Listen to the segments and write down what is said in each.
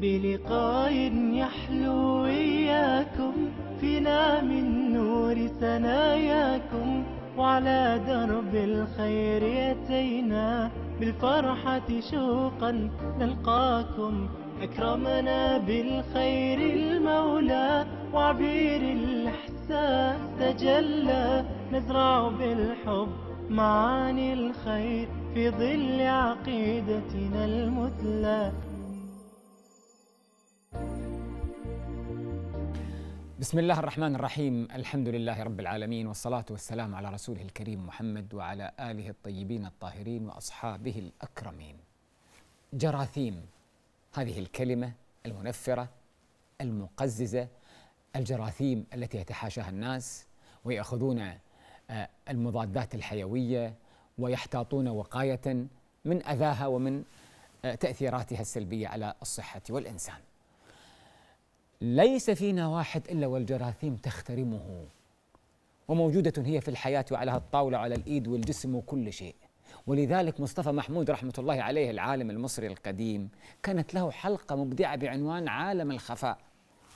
بلقاء يحلو إياكم فينا من نور ثناياكم وعلى درب الخير أتينا بالفرحة شوقا نلقاكم أكرمنا بالخير المولى وعبير الإحسان تجلى نزرع بالحب معاني الخير في ظل عقيدتنا المثلى بسم الله الرحمن الرحيم الحمد لله رب العالمين والصلاة والسلام على رسوله الكريم محمد وعلى آله الطيبين الطاهرين وأصحابه الأكرمين جراثيم هذه الكلمة المنفرة المقززة الجراثيم التي يتحاشاها الناس ويأخذون آه، المضادات الحيوية ويحتاطون وقاية من أذاها ومن آه، تأثيراتها السلبية على الصحة والإنسان ليس فينا واحد إلا والجراثيم تخترمه وموجودة هي في الحياة وعلى الطاولة وعلى الإيد والجسم وكل شيء ولذلك مصطفى محمود رحمة الله عليه العالم المصري القديم كانت له حلقة مبدعة بعنوان عالم الخفاء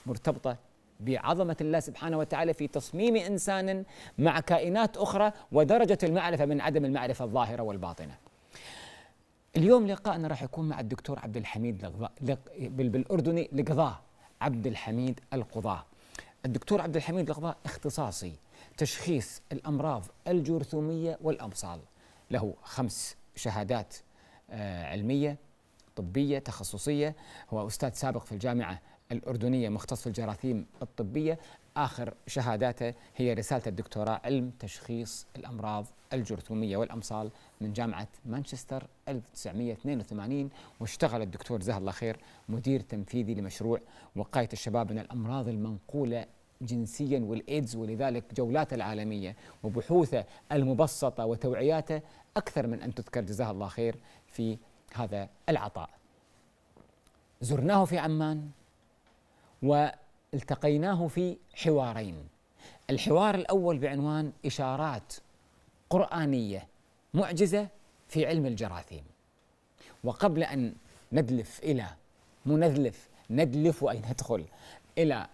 مرتبطة بعظمة الله سبحانه وتعالى في تصميم إنسان مع كائنات أخرى ودرجة المعرفة من عدم المعرفة الظاهرة والباطنة اليوم لقاءنا راح يكون مع الدكتور عبد الحميد بالأردني لقضاء عبد الحميد القضاء الدكتور عبد الحميد القضاء اختصاصي تشخيص الأمراض الجرثومية والأمصال له خمس شهادات آه، علمية طبية تخصصية هو أستاذ سابق في الجامعة الأردنية مختص في الجراثيم الطبية آخر شهاداته هي رسالة الدكتوراه علم تشخيص الأمراض الجرثومية والأمصال من جامعة مانشستر 1982 واشتغل الدكتور جزاه الله خير مدير تنفيذي لمشروع وقاية الشباب من الأمراض المنقولة جنسيا والايدز ولذلك جولاته العالميه وبحوثه المبسطه وتوعياته اكثر من ان تذكر جزاه الله خير في هذا العطاء. زرناه في عمان والتقيناه في حوارين. الحوار الاول بعنوان اشارات قرانيه معجزه في علم الجراثيم وقبل ان ندلف الى مو نذلف ندلف اي ندخل الى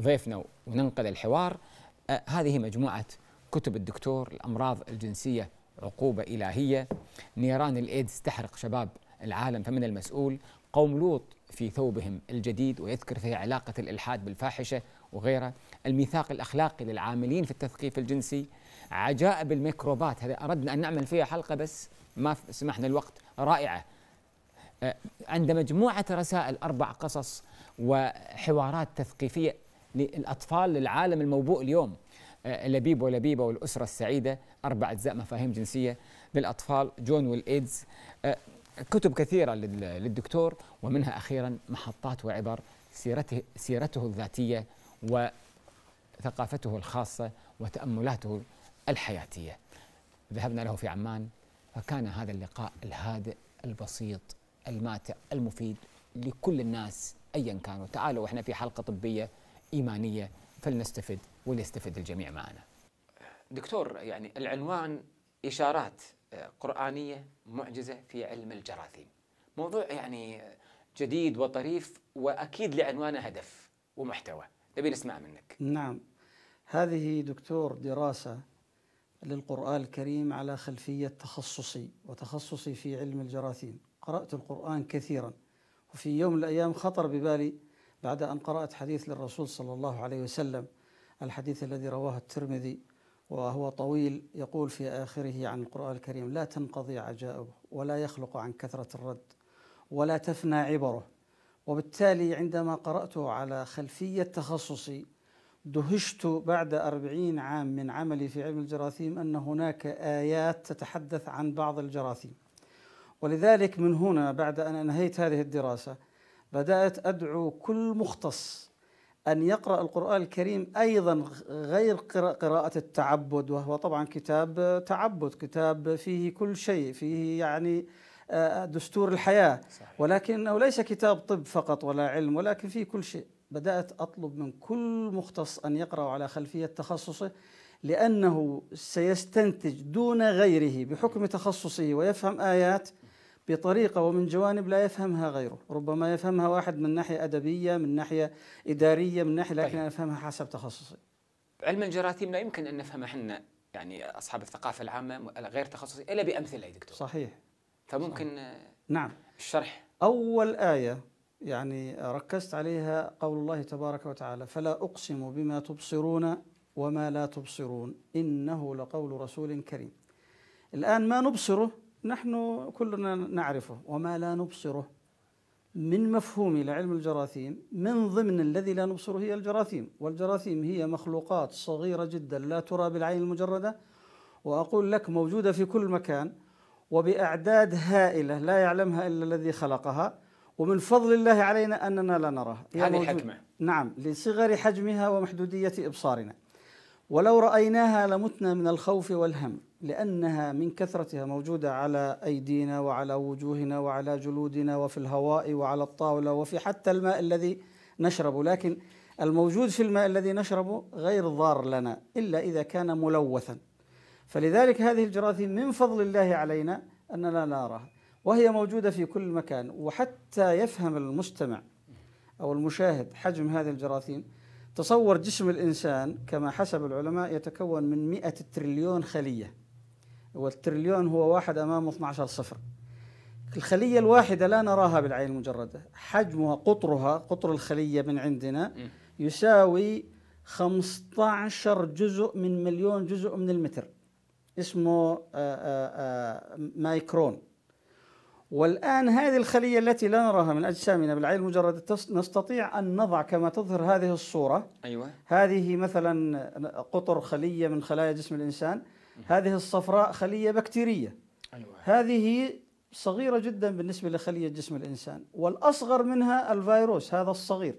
ضيفنا وننقل الحوار آه هذه مجموعه كتب الدكتور الامراض الجنسيه عقوبه الهيه نيران الايدز تحرق شباب العالم فمن المسؤول قوم لوط في ثوبهم الجديد ويذكر فيه علاقه الالحاد بالفاحشه وغيره الميثاق الاخلاقي للعاملين في التثقيف الجنسي عجائب الميكروبات هذا أردنا أن نعمل فيها حلقة بس ما سمحنا الوقت رائعة آه، عند مجموعة رسائل أربع قصص وحوارات تثقيفية للأطفال للعالم الموبوء اليوم آه، لبيب ولبيبة والأسرة السعيدة أربع أجزاء مفاهيم جنسية للأطفال جون والإيدز آه، كتب كثيرة للدكتور ومنها أخيرا محطات وعبر سيرته, سيرته الذاتية وثقافته الخاصة وتأملاته الحياتية ذهبنا له في عمان فكان هذا اللقاء الهادئ البسيط الماتع المفيد لكل الناس أيا كانوا تعالوا إحنا في حلقة طبية إيمانية فلنستفد وليستفد الجميع معنا دكتور يعني العنوان إشارات آه، قرآنية معجزة في علم الجراثيم موضوع يعني جديد وطريف وأكيد لعنوانه هدف ومحتوى نبي نسمع منك نعم هذه دكتور دراسة للقرآن الكريم على خلفية تخصصي وتخصصي في علم الجراثيم قرأت القرآن كثيرا وفي يوم من الأيام خطر ببالي بعد أن قرأت حديث للرسول صلى الله عليه وسلم الحديث الذي رواه الترمذي وهو طويل يقول في آخره عن القرآن الكريم لا تنقضي عجائبه ولا يخلق عن كثرة الرد ولا تفنى عبره وبالتالي عندما قرأته على خلفية تخصصي دهشت بعد أربعين عام من عملي في علم الجراثيم أن هناك آيات تتحدث عن بعض الجراثيم ولذلك من هنا بعد أن أنهيت هذه الدراسة بدأت أدعو كل مختص أن يقرأ القرآن الكريم أيضا غير قراءة التعبد وهو طبعا كتاب تعبد كتاب فيه كل شيء فيه يعني آه، دستور الحياة ولكنه ليس كتاب طب فقط ولا علم ولكن فيه كل شيء بدأت أطلب من كل مختص أن يقرأ على خلفية تخصصه لأنه سيستنتج دون غيره بحكم تخصصه ويفهم آيات بطريقة ومن جوانب لا يفهمها غيره ربما يفهمها واحد من ناحية أدبية من ناحية إدارية من ناحية لكن طيب. أنا أفهمها حسب تخصصي علم الجراثيم لا يمكن أن نفهمه احنا يعني أصحاب الثقافة العامة غير تخصصي إلا بأمثلة يا دكتور صحيح فممكن صحيح. نعم الشرح أول آية يعني ركزت عليها قول الله تبارك وتعالى فلا أقسم بما تبصرون وما لا تبصرون إنه لقول رسول كريم الآن ما نبصره نحن كلنا نعرفه وما لا نبصره من مفهوم لعلم الجراثيم من ضمن الذي لا نبصره هي الجراثيم والجراثيم هي مخلوقات صغيرة جدا لا ترى بالعين المجردة وأقول لك موجودة في كل مكان وبأعداد هائلة لا يعلمها إلا الذي خلقها ومن فضل الله علينا أننا لا نراها هذه حكمة نعم لصغر حجمها ومحدودية إبصارنا ولو رأيناها لمتنا من الخوف والهم لأنها من كثرتها موجودة على أيدينا وعلى وجوهنا وعلى جلودنا وفي الهواء وعلى الطاولة وفي حتى الماء الذي نشربه لكن الموجود في الماء الذي نشربه غير ضار لنا إلا إذا كان ملوثا فلذلك هذه الجراثيم من فضل الله علينا أننا لا نراها وهي موجودة في كل مكان وحتى يفهم المجتمع أو المشاهد حجم هذه الجراثيم تصور جسم الإنسان كما حسب العلماء يتكون من 100 تريليون خلية والتريليون هو واحد أمامه 12 صفر الخلية الواحدة لا نراها بالعين المجردة حجمها قطرها قطر الخلية من عندنا يساوي 15 جزء من مليون جزء من المتر اسمه آآ آه، آآ آه، آه، مايكرون والآن هذه الخلية التي لا نراها من أجسامنا بالعين المجردة نستطيع أن نضع كما تظهر هذه الصورة أيوة. هذه مثلا قطر خلية من خلايا جسم الإنسان هذه الصفراء خلية بكتيرية أيوة. هذه صغيرة جدا بالنسبة لخلية جسم الإنسان والأصغر منها الفيروس هذا الصغير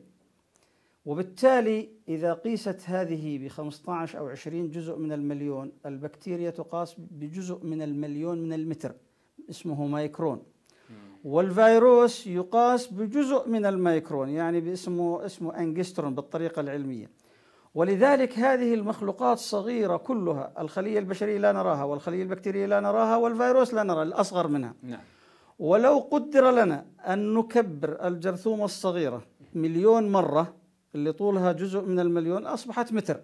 وبالتالي إذا قيست هذه ب 15 أو 20 جزء من المليون البكتيريا تقاس بجزء من المليون من المتر اسمه مايكرون والفيروس يقاس بجزء من الميكرون يعني باسمه اسمه انجسترون بالطريقه العلميه ولذلك هذه المخلوقات صغيرة كلها الخليه البشريه لا نراها والخليه البكتيريه لا نراها والفيروس لا نرى الاصغر منها نعم. ولو قدر لنا ان نكبر الجرثومه الصغيره مليون مره اللي طولها جزء من المليون اصبحت متر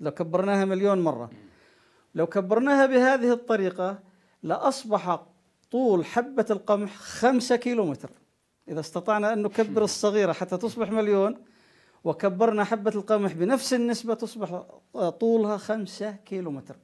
لو كبرناها مليون مره لو كبرناها بهذه الطريقه لاصبح طول حبة القمح خمسة كيلو متر إذا استطعنا أن نكبر الصغيرة حتى تصبح مليون وكبرنا حبة القمح بنفس النسبة تصبح طولها خمسة كيلو متر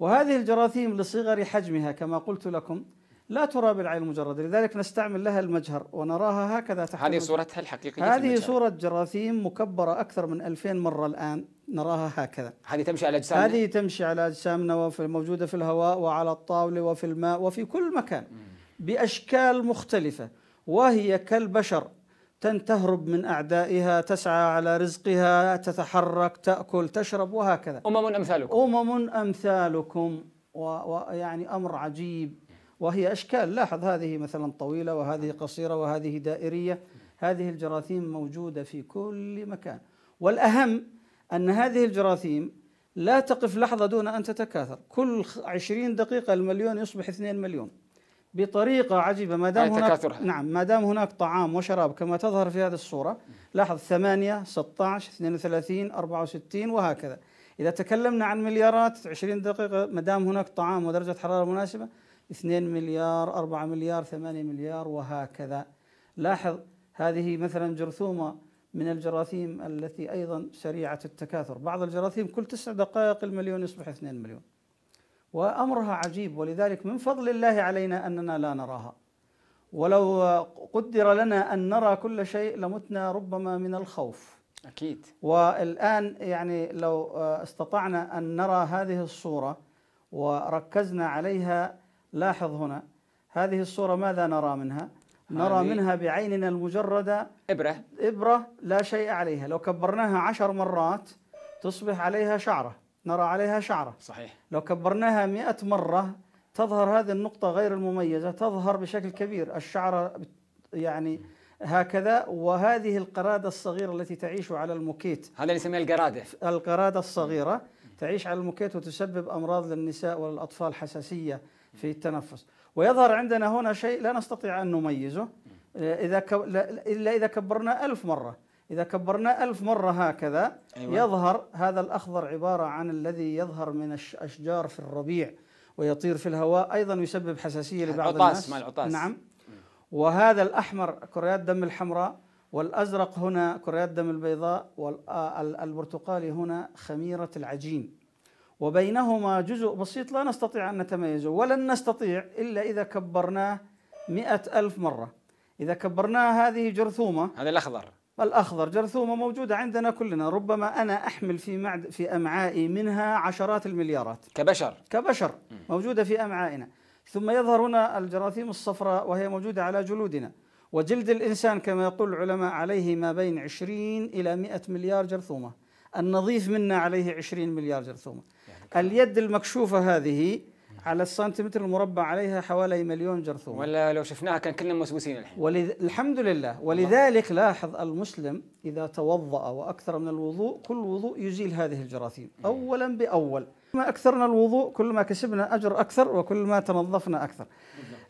وهذه الجراثيم لصغر حجمها كما قلت لكم لا ترى بالعين المجردة لذلك نستعمل لها المجهر ونراها هكذا تحت هذه صورتها الحقيقية هذه صورة جراثيم مكبرة أكثر من 2000 مرة الآن نراها هكذا هذه تمشي على أجسامنا؟ هذه تمشي على أجسامنا وفي موجودة في الهواء وعلى الطاولة وفي الماء وفي كل مكان بأشكال مختلفة وهي كالبشر تهرب من أعدائها تسعى على رزقها تتحرك تأكل تشرب وهكذا أمم أمثالكم أمم أمثالكم ويعني أمر عجيب وهي أشكال لاحظ هذه مثلا طويلة وهذه قصيرة وهذه دائرية هذه الجراثيم موجودة في كل مكان والأهم أن هذه الجراثيم لا تقف لحظة دون أن تتكاثر كل عشرين دقيقة المليون يصبح اثنين مليون بطريقة عجيبة ما دام هناك نعم ما دام هناك طعام وشراب كما تظهر في هذه الصورة لاحظ 8 16 32 64 وهكذا إذا تكلمنا عن مليارات 20 دقيقة ما دام هناك طعام ودرجة حرارة مناسبة 2 مليار 4 مليار 8 مليار وهكذا لاحظ هذه مثلا جرثومة من الجراثيم التي أيضا سريعة التكاثر بعض الجراثيم كل تسع دقائق المليون يصبح 2 مليون وأمرها عجيب ولذلك من فضل الله علينا أننا لا نراها ولو قدر لنا أن نرى كل شيء لمتنا ربما من الخوف أكيد والآن يعني لو آه، استطعنا أن نرى هذه الصورة وركزنا عليها لاحظ هنا هذه الصورة ماذا نرى منها؟ نرى منها بعيننا المجردة إبرة إبرة لا شيء عليها لو كبرناها عشر مرات تصبح عليها شعرة نرى عليها شعرة صحيح لو كبرناها مئة مرة تظهر هذه النقطة غير المميزة تظهر بشكل كبير الشعرة يعني هكذا وهذه القرادة الصغيرة التي تعيش على الموكيت هذا اللي يسميه القرادة القرادة الصغيرة تعيش على الموكيت وتسبب أمراض للنساء وللأطفال حساسية في التنفس ويظهر عندنا هنا شيء لا نستطيع أن نميزه إذا إلا إذا كبرنا ألف مرة إذا كبرنا ألف مرة هكذا أيوة. يظهر هذا الأخضر عبارة عن الذي يظهر من الأشجار في الربيع ويطير في الهواء أيضا يسبب حساسية لبعض العطاس الناس مع العطاس نعم وهذا الأحمر كريات دم الحمراء والأزرق هنا كريات دم البيضاء والبرتقالي هنا خميرة العجين وبينهما جزء بسيط لا نستطيع أن نتميزه ولن نستطيع إلا إذا كبرناه مئة ألف مرة إذا كبرناه هذه جرثومة هذا الأخضر الأخضر جرثومة موجودة عندنا كلنا ربما أنا أحمل في معد في أمعائي منها عشرات المليارات كبشر كبشر موجودة في أمعائنا ثم يظهر هنا الجراثيم الصفراء وهي موجودة على جلودنا وجلد الإنسان كما يقول العلماء عليه ما بين 20 إلى 100 مليار جرثومة النظيف منا عليه 20 مليار جرثومة اليد المكشوفة هذه على السنتيمتر المربع عليها حوالي مليون جرثومة ولا لو شفناها كان كلنا موسوسين الحين ولذ... الحمد لله ولذلك لاحظ المسلم إذا توضأ وأكثر من الوضوء كل وضوء يزيل هذه الجراثيم أولا بأول كل ما أكثرنا الوضوء كل ما كسبنا أجر أكثر وكل ما تنظفنا أكثر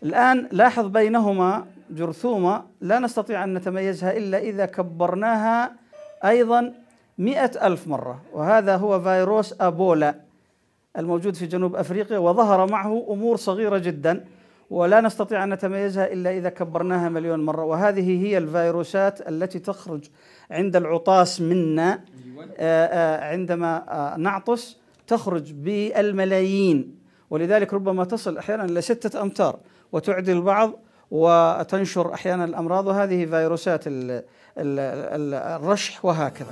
الآن لاحظ بينهما جرثومة لا نستطيع أن نتميزها إلا إذا كبرناها أيضا مئة ألف مرة وهذا هو فيروس أبولا الموجود في جنوب افريقيا وظهر معه امور صغيره جدا ولا نستطيع ان نتميزها الا اذا كبرناها مليون مره وهذه هي الفيروسات التي تخرج عند العطاس منا آه، آه، عندما آه، نعطس تخرج بالملايين ولذلك ربما تصل احيانا الى سته امتار وتعدي البعض وتنشر احيانا الامراض وهذه فيروسات الرشح وهكذا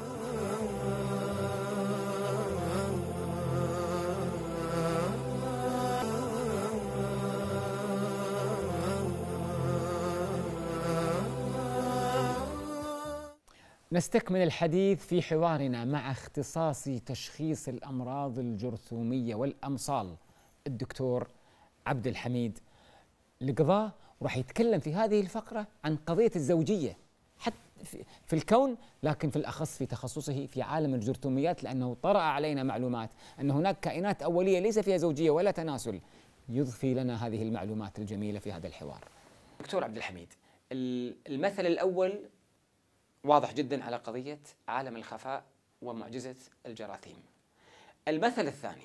نستكمل الحديث في حوارنا مع اختصاصي تشخيص الامراض الجرثوميه والامصال الدكتور عبد الحميد القضاء وراح يتكلم في هذه الفقره عن قضيه الزوجيه حتى في الكون لكن في الاخص في تخصصه في عالم الجرثوميات لانه طرا علينا معلومات ان هناك كائنات اوليه ليس فيها زوجيه ولا تناسل يضفي لنا هذه المعلومات الجميله في هذا الحوار. دكتور عبد الحميد المثل الاول واضح جدا على قضية عالم الخفاء ومعجزة الجراثيم. المثل الثاني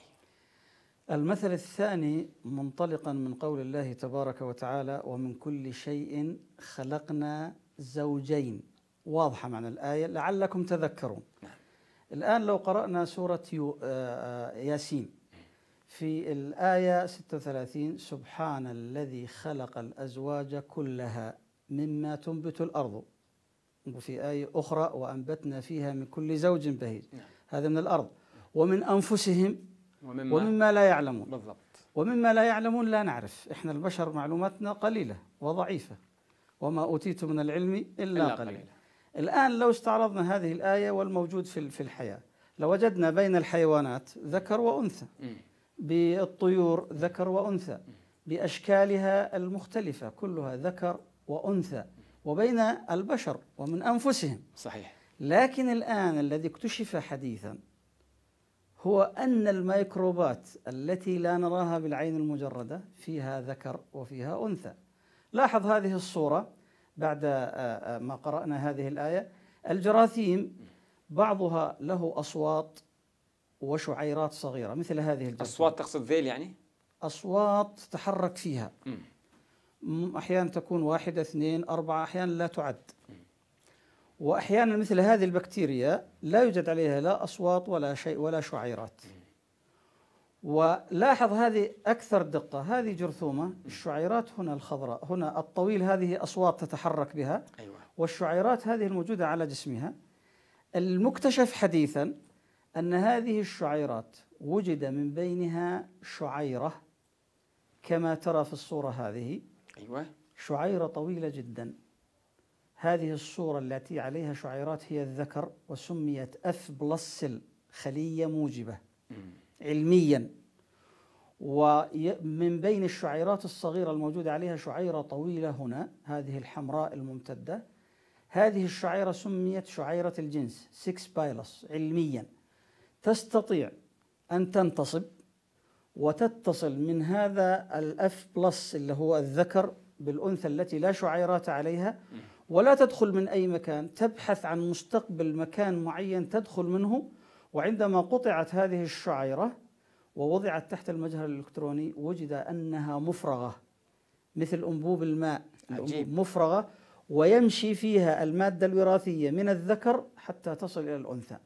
المثل الثاني منطلقا من قول الله تبارك وتعالى ومن كل شيء خلقنا زوجين واضحة معنى الآية لعلكم تذكرون نعم. الآن لو قرأنا سورة آه، آه، ياسين في الآية 36 سبحان الذي خلق الأزواج كلها مما تنبت الأرض وفي آية أخرى وأنبتنا فيها من كل زوج بهيج نعم. هذا من الأرض ومن أنفسهم ومما, ومما لا يعلمون بالضبط ومما لا يعلمون لا نعرف إحنا البشر معلوماتنا قليلة وضعيفة وما أوتيت من العلم إلا, إلا قليلا. قليل الآن لو استعرضنا هذه الآية والموجود في في الحياة لوجدنا بين الحيوانات ذكر وأنثى م. بالطيور ذكر وأنثى م. بأشكالها المختلفة كلها ذكر وأنثى وبين البشر ومن أنفسهم صحيح لكن الآن الذي اكتشف حديثا هو أن الميكروبات التي لا نراها بالعين المجردة فيها ذكر وفيها أنثى لاحظ هذه الصورة بعد آه، آه، ما قرأنا هذه الآية الجراثيم بعضها له أصوات وشعيرات صغيرة مثل هذه الجراثيم أصوات تقصد ذيل يعني؟ أصوات تحرك فيها م. أحيانا تكون واحدة اثنين أربعة أحيانا لا تعد وأحيانا مثل هذه البكتيريا لا يوجد عليها لا أصوات ولا شيء ولا شعيرات ولاحظ هذه أكثر دقة هذه جرثومة الشعيرات هنا الخضراء هنا الطويل هذه أصوات تتحرك بها أيوة. والشعيرات هذه الموجودة على جسمها المكتشف حديثا أن هذه الشعيرات وجد من بينها شعيرة كما ترى في الصورة هذه أيوة شعيرة طويلة جدا هذه الصورة التي عليها شعيرات هي الذكر وسميت أف بلس سل خلية موجبة علميا ومن بين الشعيرات الصغيرة الموجودة عليها شعيرة طويلة هنا هذه الحمراء الممتدة هذه الشعيرة سميت شعيرة الجنس 6 بايلس علميا تستطيع أن تنتصب وتتصل من هذا الأف بلس اللي هو الذكر بالأنثى التي لا شعيرات عليها ولا تدخل من أي مكان تبحث عن مستقبل مكان معين تدخل منه وعندما قطعت هذه الشعيرة ووضعت تحت المجهر الإلكتروني وجد أنها مفرغة مثل أنبوب الماء عجيب. مفرغة ويمشي فيها المادة الوراثية من الذكر حتى تصل إلى الأنثى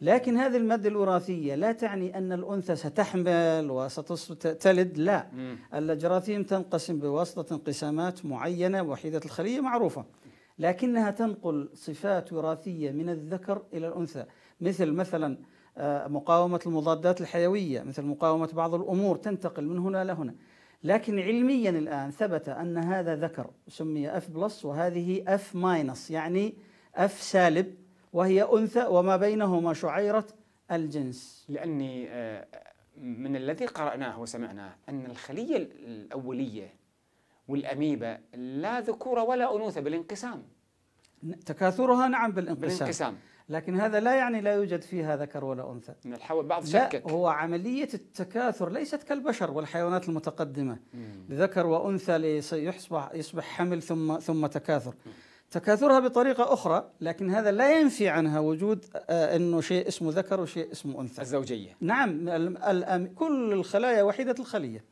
لكن هذه المادة الوراثية لا تعني أن الأنثى ستحمل وستلد لا مم. الجراثيم تنقسم بواسطة انقسامات معينة وحيدة الخلية معروفة لكنها تنقل صفات وراثية من الذكر إلى الأنثى مثل مثلا آه، مقاومة المضادات الحيوية مثل مقاومة بعض الأمور تنتقل من هنا لهنا لكن علميا الآن ثبت أن هذا ذكر سمي F بلس وهذه F ماينس يعني F سالب وهي أنثى وما بينهما شعيرة الجنس لأني آه، من الذي قرأناه وسمعناه أن الخلية الأولية والأميبا لا ذكور ولا أنوثة بالانقسام تكاثرها نعم بالانقسام, بالانقسام. لكن هذا لا يعني لا يوجد فيها ذكر ولا انثى من الحول بعض شكك لا هو عمليه التكاثر ليست كالبشر والحيوانات المتقدمه مم. لذكر وانثى ليصبح يصبح حمل ثم ثم تكاثر مم. تكاثرها بطريقة أخرى لكن هذا لا ينفي عنها وجود آه، أنه شيء اسمه ذكر وشيء اسمه أنثى الزوجية نعم كل الخلايا وحيدة الخلية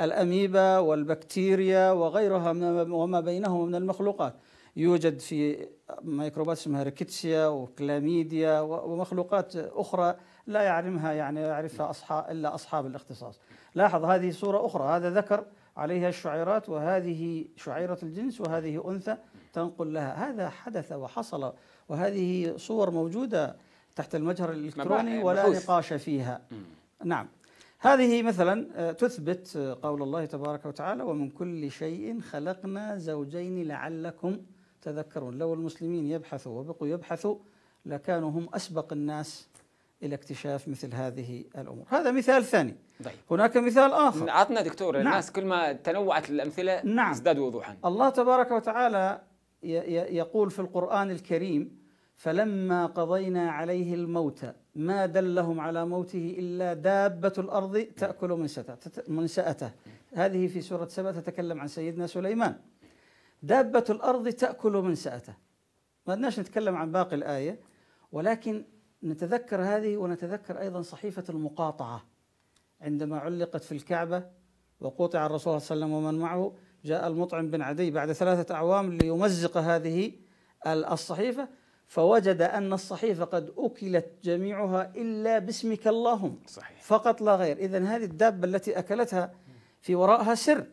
الأميبا والبكتيريا وغيرها وما بينهما من المخلوقات يوجد في ميكروبات اسمها ريكيتسيا وكلاميديا ومخلوقات أخرى لا يعلمها يعني يعرفها أصحاب إلا أصحاب الاختصاص لاحظ هذه صورة أخرى هذا ذكر عليها الشعيرات وهذه شعيرة الجنس وهذه أنثى تنقل لها هذا حدث وحصل وهذه صور موجودة تحت المجهر الإلكتروني ولا نقاش فيها نعم هذه مثلا آه، تثبت آه، قول الله تبارك وتعالى ومن كل شيء خلقنا زوجين لعلكم تذكرون لو المسلمين يبحثوا وبقوا يبحثوا لكانوا هم أسبق الناس إلى اكتشاف مثل هذه الأمور هذا مثال ثاني طيب. هناك مثال آخر عطنا دكتور نعم. الناس كل ما تنوعت الأمثلة نعم. ازداد وضوحا الله تبارك وتعالى يقول في القرآن الكريم فلما قضينا عليه الموت ما دلهم على موته إلا دابة الأرض تأكل من منشأته هذه في سورة سبأ تتكلم عن سيدنا سليمان دابة الأرض تأكل سأته ما بدناش نتكلم عن باقي الآية ولكن نتذكر هذه ونتذكر أيضا صحيفة المقاطعة عندما علقت في الكعبة وقطع الرسول صلى الله عليه وسلم ومن معه جاء المطعم بن عدي بعد ثلاثة أعوام ليمزق هذه الصحيفة فوجد أن الصحيفة قد أكلت جميعها إلا باسمك اللهم صحيح. فقط لا غير إذا هذه الدابة التي أكلتها في وراءها سر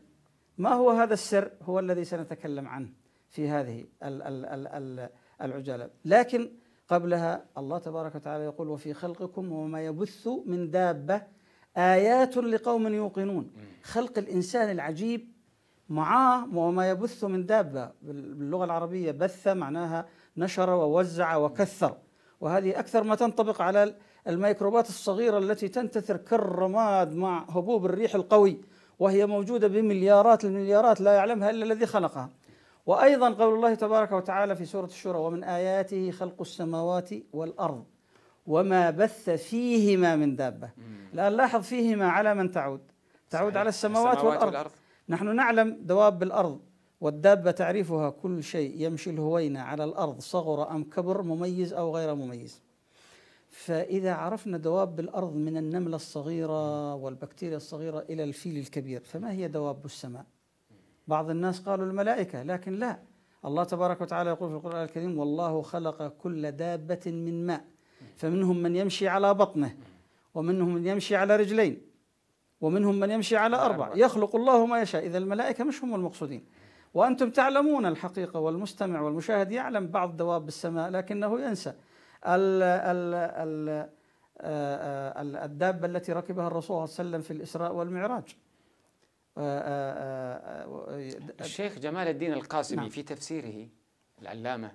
ما هو هذا السر هو الذي سنتكلم عنه في هذه العجالة لكن قبلها الله تبارك وتعالى يقول وفي خلقكم وما يبث من دابة آيات لقوم يوقنون خلق الإنسان العجيب معاه وما يبث من دابة باللغة العربية بث معناها نشر ووزع وكثر وهذه أكثر ما تنطبق على الميكروبات الصغيرة التي تنتثر كالرماد مع هبوب الريح القوي وهي موجودة بمليارات المليارات لا يعلمها إلا الذي خلقها وأيضا قول الله تبارك وتعالى في سورة الشورى ومن آياته خلق السماوات والأرض وما بث فيهما من دابة الآن لاحظ فيهما على من تعود تعود صحيح. على السماوات, السماوات والأرض, والأرض. نحن نعلم دواب الأرض والدابة تعرفها كل شيء يمشي الهوينة على الأرض صغر أم كبر مميز أو غير مميز فإذا عرفنا دواب الأرض من النملة الصغيرة والبكتيريا الصغيرة إلى الفيل الكبير فما هي دواب السماء؟ بعض الناس قالوا الملائكة لكن لا الله تبارك وتعالى يقول في القرآن الكريم والله خلق كل دابة من ماء فمنهم من يمشي على بطنه ومنهم من يمشي على رجلين ومنهم من يمشي على أربع يخلق الله ما يشاء إذا الملائكة مش هم المقصودين وأنتم تعلمون الحقيقة والمستمع والمشاهد يعلم بعض دواب السماء لكنه ينسى ال ال ال آه، آه، الدابة التي ركبها الرسول صلى الله عليه وسلم في الإسراء والمعراج آه، الشيخ جمال الدين القاسمي نعم. في تفسيره العلامة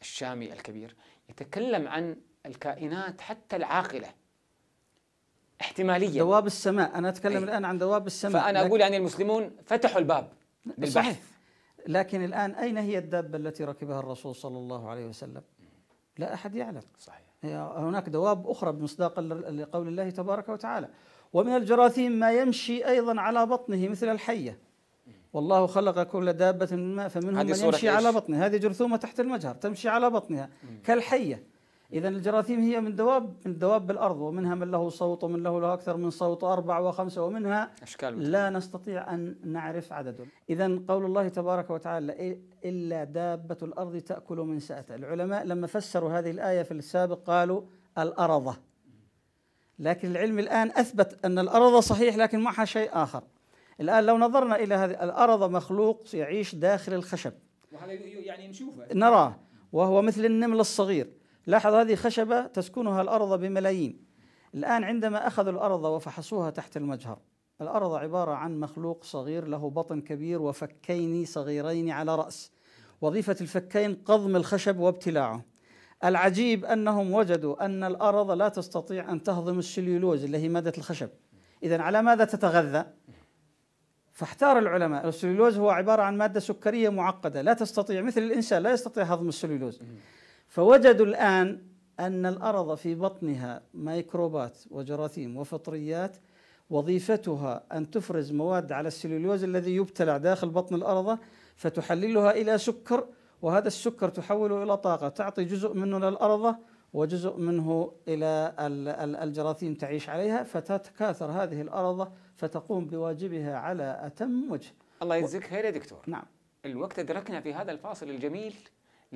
الشامي الكبير يتكلم عن الكائنات حتى العاقلة احتماليه دواب السماء انا اتكلم أي. الان عن دواب السماء فانا لكن... اقول يعني المسلمون فتحوا الباب للبحث صحيح. لكن الان اين هي الدابه التي ركبها الرسول صلى الله عليه وسلم لا احد يعلم صحيح هناك دواب اخرى بمصداق لقول الله تبارك وتعالى ومن الجراثيم ما يمشي ايضا على بطنه مثل الحيه والله خلق كل دابه من ماء فمنهم من يمشي على بطنه هذه جرثومه تحت المجهر تمشي على بطنها كالحيه إذا الجراثيم هي من دواب من دواب الأرض ومنها من له صوت ومن له له أكثر من صوت أربع وخمسة ومنها أشكال لا نستطيع أن نعرف عدده إذا قول الله تبارك وتعالى إلا دابة الأرض تأكل من سأته العلماء لما فسروا هذه الآية في السابق قالوا الأرضة لكن العلم الآن أثبت أن الأرضة صحيح لكن معها شيء آخر الآن لو نظرنا إلى هذه الأرضة مخلوق يعيش داخل الخشب يعني نشوفه نراه وهو مثل النمل الصغير لاحظ هذه خشبة تسكنها الأرض بملايين الآن عندما أخذوا الأرض وفحصوها تحت المجهر الأرض عبارة عن مخلوق صغير له بطن كبير وفكين صغيرين على رأس وظيفة الفكين قضم الخشب وابتلاعه العجيب أنهم وجدوا أن الأرض لا تستطيع أن تهضم السليولوز اللي هي مادة الخشب إذا على ماذا تتغذى؟ فاحتار العلماء السليولوز هو عبارة عن مادة سكرية معقدة لا تستطيع مثل الإنسان لا يستطيع هضم السليولوز فوجدوا الآن أن الأرض في بطنها ميكروبات وجراثيم وفطريات وظيفتها أن تفرز مواد على السلولوز الذي يبتلع داخل بطن الأرض فتحللها إلى سكر وهذا السكر تحوله إلى طاقة تعطي جزء منه للأرض وجزء منه إلى الجراثيم تعيش عليها فتتكاثر هذه الأرض فتقوم بواجبها على أتم وجه الله يجزيك خير يا دكتور نعم الوقت أدركنا في هذا الفاصل الجميل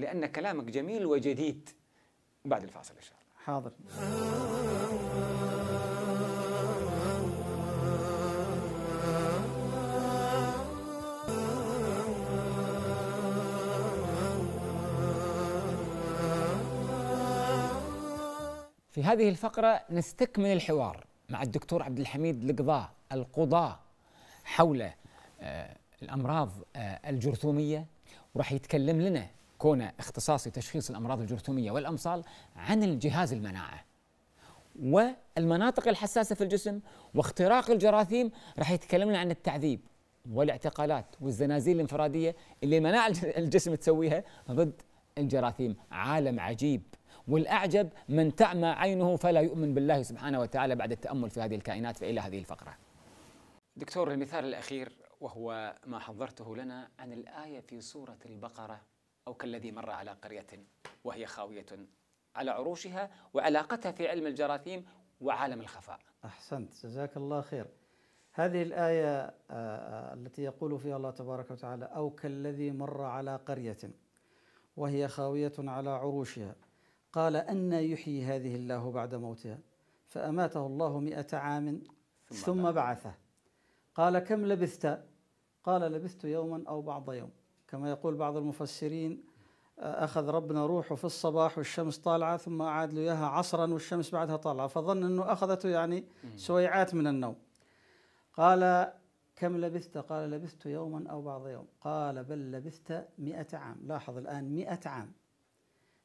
لأن كلامك جميل وجديد بعد الفاصل إن شاء الله حاضر في هذه الفقرة نستكمل الحوار مع الدكتور عبد الحميد القضاء القضاء حول آه، الأمراض آه، الجرثومية وراح يتكلم لنا كونه اختصاصي تشخيص الامراض الجرثوميه والامصال عن الجهاز المناعه والمناطق الحساسه في الجسم واختراق الجراثيم راح يتكلم لنا عن التعذيب والاعتقالات والزنازين الانفراديه اللي مناعه الجسم تسويها ضد الجراثيم عالم عجيب والاعجب من تعمى عينه فلا يؤمن بالله سبحانه وتعالى بعد التامل في هذه الكائنات فالى هذه الفقره. دكتور المثال الاخير وهو ما حضرته لنا عن الايه في سوره البقره أو كالذي مر على قرية وهي خاوية على عروشها وعلاقتها في علم الجراثيم وعالم الخفاء أحسنت جزاك الله خير هذه الآية آه، آه، التي يقول فيها الله تبارك وتعالى أو كالذي مر على قرية وهي خاوية على عروشها قال أن يحيي هذه الله بعد موتها فأماته الله مئة عام ثم, ثم بعثه قال كم لبثت قال لبثت يوما أو بعض يوم كما يقول بعض المفسرين آه، أخذ ربنا روحه في الصباح والشمس طالعة ثم أعاد له إياها عصرا والشمس بعدها طالعة فظن أنه أخذته يعني سويعات من النوم قال كم لبثت قال لبثت يوما أو بعض يوم قال بل لبثت مئة عام لاحظ الآن مئة عام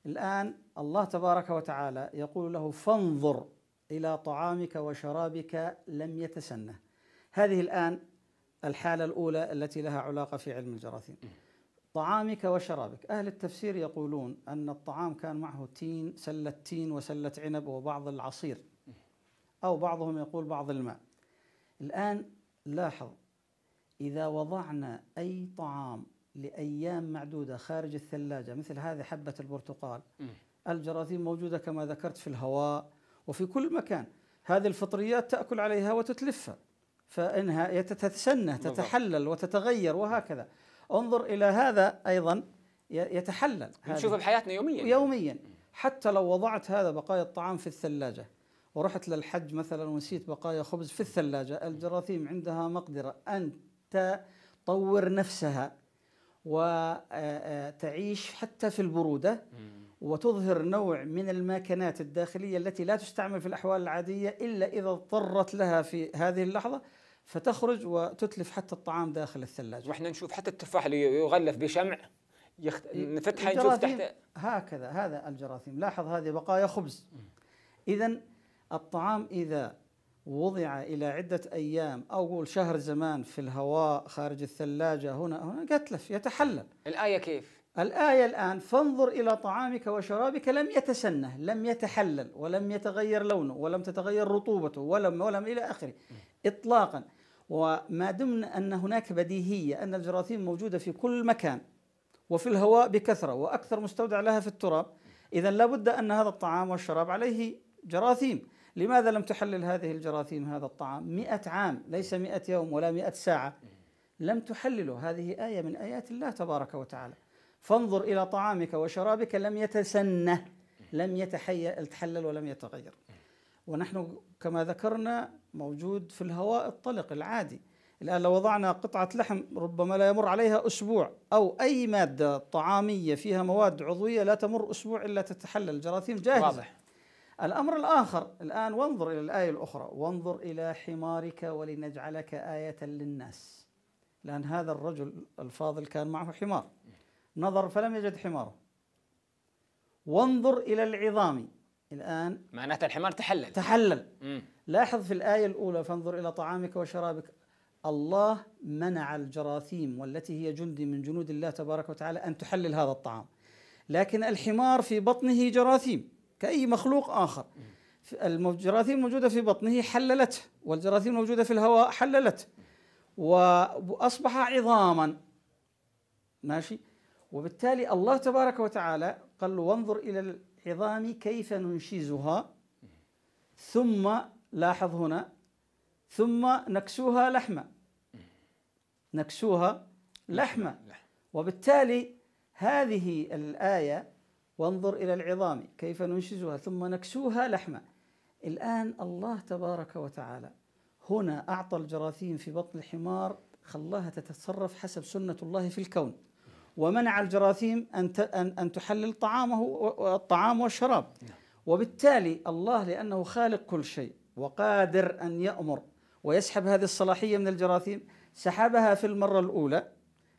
الآن الله تبارك وتعالى يقول له فانظر إلى طعامك وشرابك لم يتسنه هذه الآن الحالة الأولى التي لها علاقة في علم الجراثيم طعامك وشرابك أهل التفسير يقولون أن الطعام كان معه تين سلة تين وسلة عنب وبعض العصير أو بعضهم يقول بعض الماء الآن لاحظ إذا وضعنا أي طعام لأيام معدودة خارج الثلاجة مثل هذه حبة البرتقال الجراثيم موجودة كما ذكرت في الهواء وفي كل مكان هذه الفطريات تأكل عليها وتتلفها فإنها تتسنى تتحلل وتتغير وهكذا انظر الى هذا ايضا يتحلل نشوفه بحياتنا يوميا يوميا حتى لو وضعت هذا بقايا الطعام في الثلاجه ورحت للحج مثلا ونسيت بقايا خبز في الثلاجه الجراثيم عندها مقدره ان تطور نفسها وتعيش حتى في البروده وتظهر نوع من الماكنات الداخليه التي لا تستعمل في الاحوال العاديه الا اذا اضطرت لها في هذه اللحظه فتخرج وتتلف حتى الطعام داخل الثلاجه واحنا نشوف حتى التفاح اللي يغلف بشمع يخت... نفتحه نشوف تحت هكذا هذا الجراثيم لاحظ هذه بقايا خبز اذا الطعام اذا وضع الى عده ايام او قول شهر زمان في الهواء خارج الثلاجه هنا هنا يتلف يتحلل الايه كيف الآية الآن فانظر إلى طعامك وشرابك لم يتسنه لم يتحلل ولم يتغير لونه ولم تتغير رطوبته ولم ولم إلى آخره إطلاقا وما دمنا أن هناك بديهية أن الجراثيم موجودة في كل مكان وفي الهواء بكثرة وأكثر مستودع لها في التراب إذا لابد أن هذا الطعام والشراب عليه جراثيم لماذا لم تحلل هذه الجراثيم هذا الطعام مئة عام ليس مئة يوم ولا مئة ساعة لم تحلله هذه آية من آيات الله تبارك وتعالى فانظر إلى طعامك وشرابك لم يتسنه لم يتحيل يتحلل ولم يتغير ونحن كما ذكرنا موجود في الهواء الطلق العادي الآن لو وضعنا قطعة لحم ربما لا يمر عليها أسبوع أو أي مادة طعامية فيها مواد عضوية لا تمر أسبوع إلا تتحلل الجراثيم جاهزة واضح. الأمر الآخر الآن وانظر إلى الآية الأخرى وانظر إلى حمارك ولنجعلك آية للناس لأن هذا الرجل الفاضل كان معه حمار نظر فلم يجد حماره وانظر إلى العظام الآن معناته الحمار تحلل تحلل مم. لاحظ في الآية الأولى فانظر إلى طعامك وشرابك الله منع الجراثيم والتي هي جندي من جنود الله تبارك وتعالى أن تحلل هذا الطعام لكن الحمار في بطنه جراثيم كأي مخلوق آخر الجراثيم موجودة في بطنه حللته والجراثيم الموجودة في الهواء حللته وأصبح عظاما ماشي وبالتالي الله تبارك وتعالى قال له وانظر إلى العظام كيف ننشزها ثم لاحظ هنا ثم نكسوها لحمة نكسوها لحمة وبالتالي هذه الآية وانظر إلى العظام كيف ننشزها ثم نكسوها لحمة الآن الله تبارك وتعالى هنا أعطى الجراثيم في بطن الحمار خلاها تتصرف حسب سنة الله في الكون ومنع الجراثيم أن أن تحلل طعامه الطعام والشراب وبالتالي الله لأنه خالق كل شيء وقادر أن يأمر ويسحب هذه الصلاحية من الجراثيم سحبها في المرة الأولى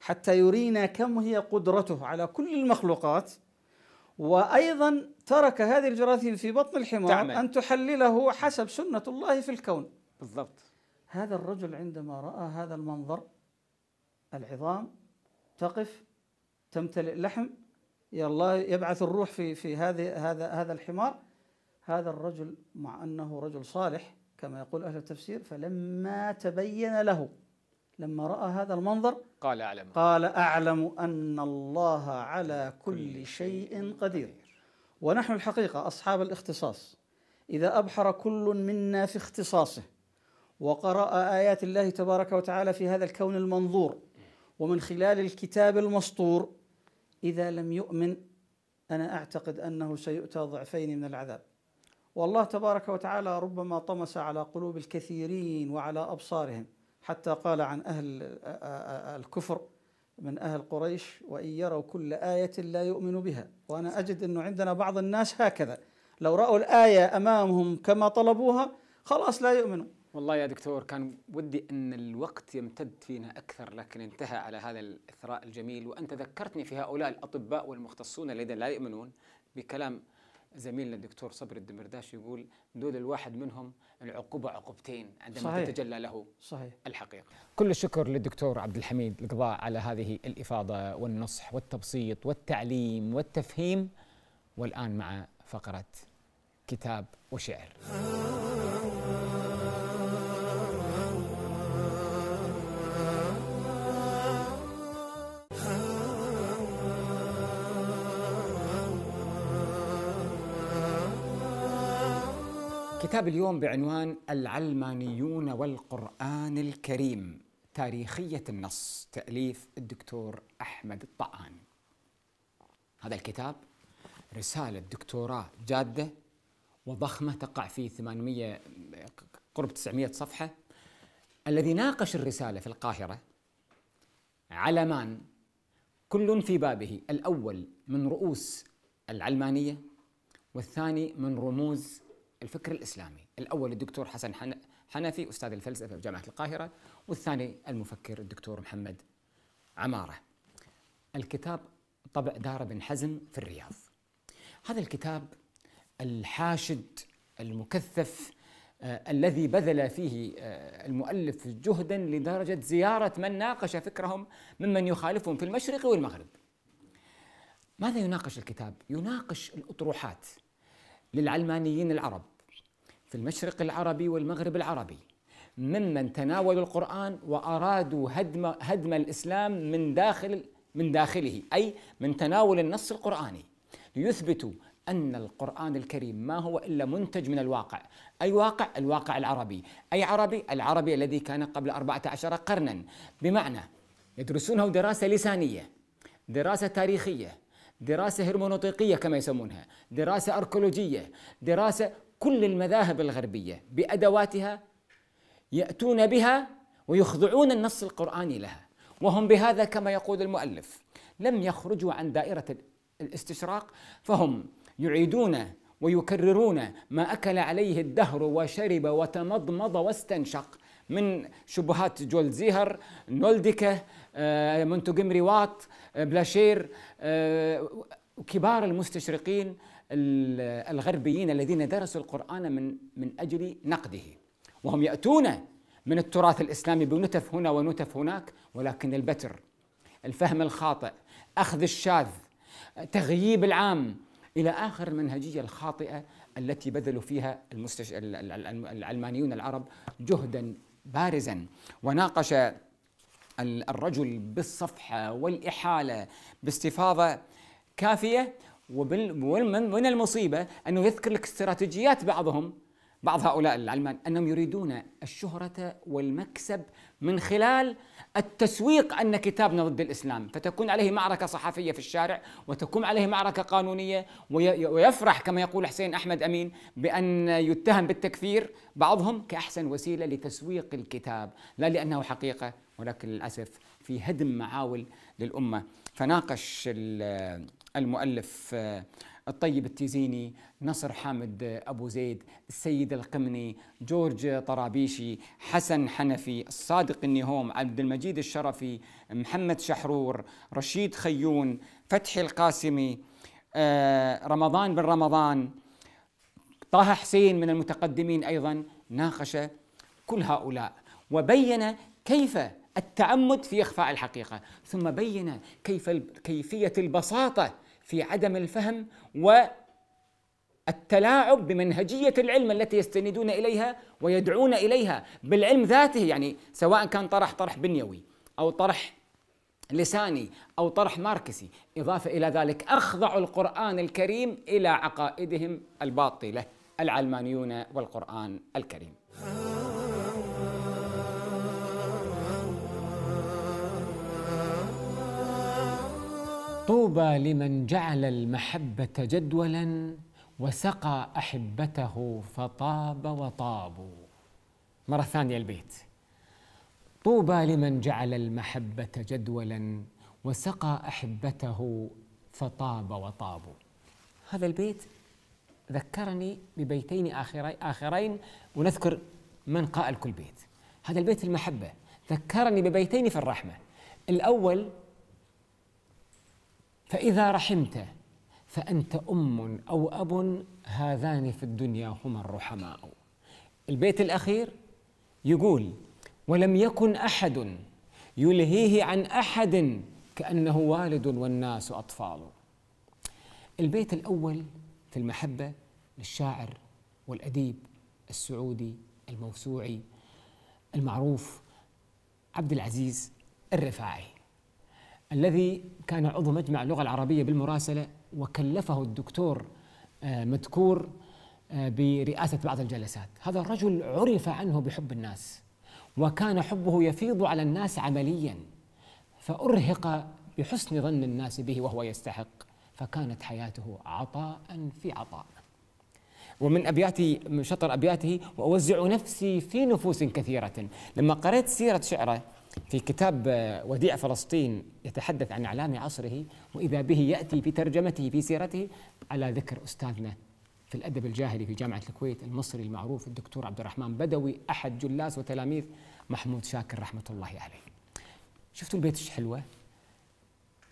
حتى يرينا كم هي قدرته على كل المخلوقات وأيضا ترك هذه الجراثيم في بطن الحمار تعمل. أن تحلله حسب سنة الله في الكون بالضبط هذا الرجل عندما رأى هذا المنظر العظام تقف تمتلئ لحم الله يبعث الروح في في هذه هذا هذا الحمار هذا الرجل مع انه رجل صالح كما يقول اهل التفسير فلما تبين له لما راى هذا المنظر قال اعلم قال اعلم ان الله على كل شيء قدير ونحن الحقيقه اصحاب الاختصاص اذا ابحر كل منا في اختصاصه وقرا ايات الله تبارك وتعالى في هذا الكون المنظور ومن خلال الكتاب المسطور إذا لم يؤمن أنا أعتقد أنه سيؤتى ضعفين من العذاب والله تبارك وتعالى ربما طمس على قلوب الكثيرين وعلى أبصارهم حتى قال عن أهل الكفر من أهل قريش وإن يروا كل آية لا يؤمن بها وأنا أجد أنه عندنا بعض الناس هكذا لو رأوا الآية أمامهم كما طلبوها خلاص لا يؤمنوا والله يا دكتور كان ودي أن الوقت يمتد فينا أكثر لكن انتهى على هذا الإثراء الجميل وأنت ذكرتني في هؤلاء الأطباء والمختصون الذين لا يؤمنون بكلام زميلنا الدكتور صبري الدمرداش يقول دول الواحد منهم العقوبة عقوبتين عندما صحيح. تتجلى له صحيح. الحقيقة كل الشكر للدكتور عبد الحميد القضاء على هذه الإفاضة والنصح والتبسيط والتعليم والتفهيم والآن مع فقرة كتاب وشعر كتاب اليوم بعنوان العلمانيون والقرآن الكريم تاريخية النص تأليف الدكتور أحمد الطعان هذا الكتاب رسالة دكتوراه جادة وضخمة تقع في 800 قرب 900 صفحة الذي ناقش الرسالة في القاهرة علمان كل في بابه الأول من رؤوس العلمانية والثاني من رموز الفكر الإسلامي الأول الدكتور حسن حنفي أستاذ الفلسفة بجامعة القاهرة والثاني المفكر الدكتور محمد عمارة الكتاب طبع دار بن حزم في الرياض هذا الكتاب الحاشد المكثف آه الذي بذل فيه آه المؤلف جهدا لدرجة زيارة من ناقش فكرهم ممن يخالفهم في المشرق والمغرب ماذا يناقش الكتاب؟ يناقش الأطروحات للعلمانيين العرب في المشرق العربي والمغرب العربي ممن تناولوا القرآن وأرادوا هدم هدم الإسلام من داخل من داخله أي من تناول النص القرآني ليثبتوا أن القرآن الكريم ما هو إلا منتج من الواقع أي واقع الواقع العربي أي عربي العربي الذي كان قبل 14 قرنا بمعنى يدرسونه دراسة لسانية دراسة تاريخية دراسة هرمونوطيقية كما يسمونها دراسة أركولوجية دراسة كل المذاهب الغربيه بادواتها ياتون بها ويخضعون النص القراني لها وهم بهذا كما يقول المؤلف لم يخرجوا عن دائره الاستشراق فهم يعيدون ويكررون ما اكل عليه الدهر وشرب وتمضمض واستنشق من شبهات جول زيهر نولدكه آه، منتجمري وات آه، بلاشير آه، كبار المستشرقين الغربيين الذين درسوا القرآن من من أجل نقده وهم يأتون من التراث الإسلامي بنتف هنا ونتف هناك ولكن البتر الفهم الخاطئ أخذ الشاذ تغييب العام إلى آخر المنهجية الخاطئة التي بذلوا فيها المستش... العلمانيون العرب جهدا بارزا وناقش الرجل بالصفحة والإحالة باستفاضة كافية ومن المصيبة أنه يذكر لك استراتيجيات بعضهم بعض هؤلاء العلمان أنهم يريدون الشهرة والمكسب من خلال التسويق أن كتابنا ضد الإسلام فتكون عليه معركة صحفية في الشارع وتكون عليه معركة قانونية ويفرح كما يقول حسين أحمد أمين بأن يتهم بالتكفير بعضهم كأحسن وسيلة لتسويق الكتاب لا لأنه حقيقة ولكن للأسف في هدم معاول للأمة فناقش المؤلف آه، الطيب التيزيني نصر حامد آه، أبو زيد السيد القمني جورج طرابيشي حسن حنفي الصادق النهوم عبد المجيد الشرفي محمد شحرور رشيد خيون فتحي القاسمي آه، رمضان بن رمضان طه حسين من المتقدمين أيضا ناقش كل هؤلاء وبين كيف التعمد في إخفاء الحقيقة ثم بين كيف كيفية البساطة في عدم الفهم والتلاعب بمنهجية العلم التي يستندون إليها ويدعون إليها بالعلم ذاته يعني سواء كان طرح طرح بنيوي أو طرح لساني أو طرح ماركسي إضافة إلى ذلك أخضع القرآن الكريم إلى عقائدهم الباطلة العلمانيون والقرآن الكريم طوبى لمن جعل المحبة جدولا وسقى أحبته فطاب وطابوا مرة ثانية البيت طوبى لمن جعل المحبة جدولا وسقى أحبته فطاب وطابوا هذا البيت ذكرني ببيتين آخرين ونذكر من قائل كل بيت هذا البيت المحبة ذكرني ببيتين في الرحمة الأول فإذا رحمته فأنت أم أو أب هذان في الدنيا هما الرحماء البيت الأخير يقول ولم يكن أحد يلهيه عن أحد كأنه والد والناس أطفال البيت الأول في المحبة للشاعر والأديب السعودي الموسوعي المعروف عبد العزيز الرفاعي الذي كان عضو مجمع اللغة العربية بالمراسلة وكلفه الدكتور آه، مدكور آه، برئاسة بعض الجلسات هذا الرجل عرف عنه بحب الناس وكان حبه يفيض على الناس عمليا فأرهق بحسن ظن الناس به وهو يستحق فكانت حياته عطاء في عطاء ومن أبياته من شطر أبياته وأوزع نفسي في نفوس كثيرة لما قرأت سيرة شعره في كتاب آه، وديع فلسطين يتحدث عن أعلام عصره وإذا به يأتي في ترجمته في سيرته على ذكر أستاذنا في الأدب الجاهلي في جامعة الكويت المصري المعروف الدكتور عبد الرحمن بدوي أحد جلاس وتلاميذ محمود شاكر رحمة الله عليه شفتوا البيت حلوه؟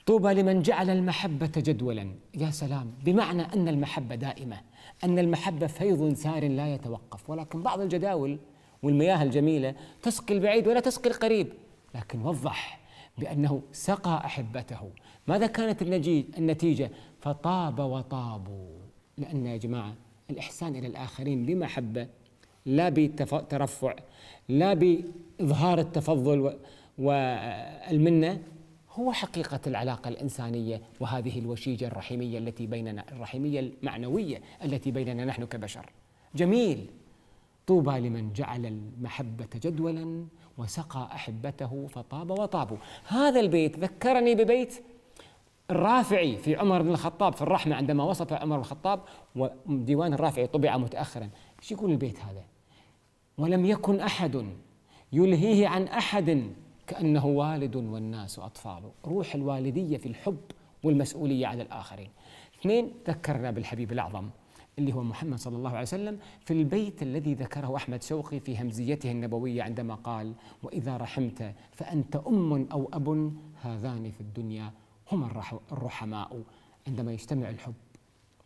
طوبى لمن جعل المحبة جدولا يا سلام بمعنى أن المحبة دائمة أن المحبة فيض سار لا يتوقف ولكن بعض الجداول والمياه الجميلة تسقي البعيد ولا تسقي القريب لكن وضح بأنه سقى أحبته ماذا كانت النتيجة فطاب وطابوا لأن يا جماعة الإحسان إلى الآخرين بمحبة لا بترفع لا بإظهار التفضل والمنة هو حقيقة العلاقة الإنسانية وهذه الوشيجة الرحمية التي بيننا الرحمية المعنوية التي بيننا نحن كبشر جميل طوبى لمن جعل المحبة جدولا وسقى أحبته فطاب وطابوا هذا البيت ذكرني ببيت الرافعي في عمر بن الخطاب في الرحمة عندما وصف عمر بن الخطاب وديوان الرافعي طبع متأخرا ايش يقول البيت هذا ولم يكن أحد يلهيه عن أحد كأنه والد والناس أطفال روح الوالدية في الحب والمسؤولية على الآخرين اثنين ذكرنا بالحبيب الأعظم اللي هو محمد صلى الله عليه وسلم في البيت الذي ذكره أحمد شوقي في همزيته النبوية عندما قال وإذا رحمت فأنت أم أو أب هذان في الدنيا هما الرحماء عندما يجتمع الحب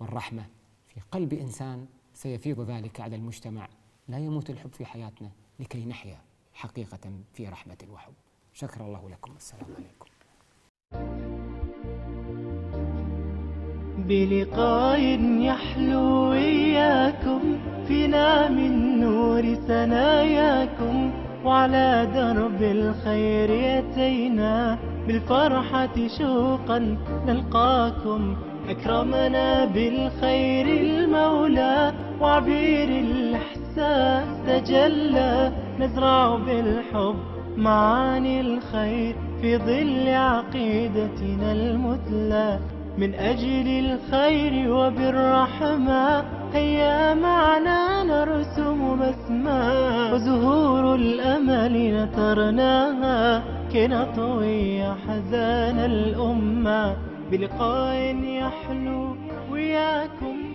والرحمة في قلب إنسان سيفيض ذلك على المجتمع لا يموت الحب في حياتنا لكي نحيا حقيقة في رحمة وحب شكر الله لكم السلام عليكم بلقاء يحلو إياكم فينا من نور ثناياكم وعلى درب الخير أتينا بالفرحة شوقا نلقاكم أكرمنا بالخير المولى وعبير الإحسان تجلى نزرع بالحب معاني الخير في ظل عقيدتنا المثلى من أجل الخير وبالرحمة هيا معنا نرسم بسمة وزهور الأمل نثرناها كي نطوي حزان الأمة بلقاء يحلو وياكم